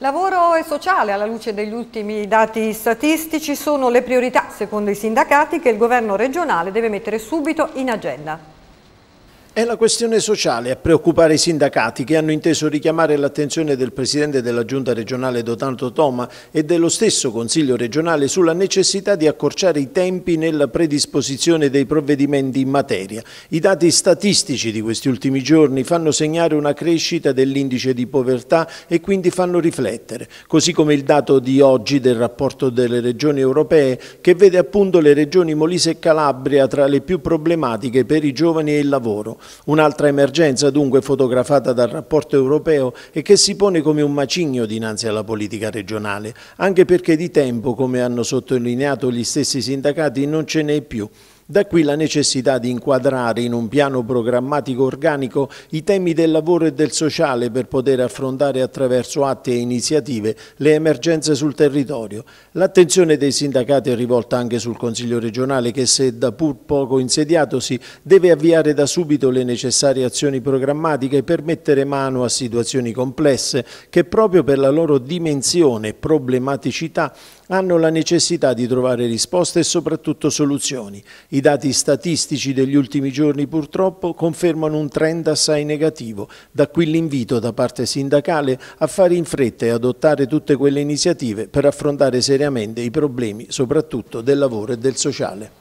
Lavoro e sociale, alla luce degli ultimi dati statistici, sono le priorità, secondo i sindacati, che il governo regionale deve mettere subito in agenda. È la questione sociale a preoccupare i sindacati che hanno inteso richiamare l'attenzione del Presidente della Giunta regionale Dotanto Toma e dello stesso Consiglio regionale sulla necessità di accorciare i tempi nella predisposizione dei provvedimenti in materia. I dati statistici di questi ultimi giorni fanno segnare una crescita dell'indice di povertà e quindi fanno riflettere, così come il dato di oggi del rapporto delle regioni europee che vede appunto le regioni Molise e Calabria tra le più problematiche per i giovani e il lavoro. Un'altra emergenza dunque fotografata dal rapporto europeo e che si pone come un macigno dinanzi alla politica regionale, anche perché di tempo, come hanno sottolineato gli stessi sindacati, non ce n'è più da qui la necessità di inquadrare in un piano programmatico organico i temi del lavoro e del sociale per poter affrontare attraverso atti e iniziative le emergenze sul territorio. L'attenzione dei sindacati è rivolta anche sul Consiglio regionale che se da pur poco insediatosi deve avviare da subito le necessarie azioni programmatiche per mettere mano a situazioni complesse che proprio per la loro dimensione e problematicità hanno la necessità di trovare risposte e soprattutto soluzioni. I dati statistici degli ultimi giorni purtroppo confermano un trend assai negativo, da qui l'invito da parte sindacale a fare in fretta e adottare tutte quelle iniziative per affrontare seriamente i problemi soprattutto del lavoro e del sociale.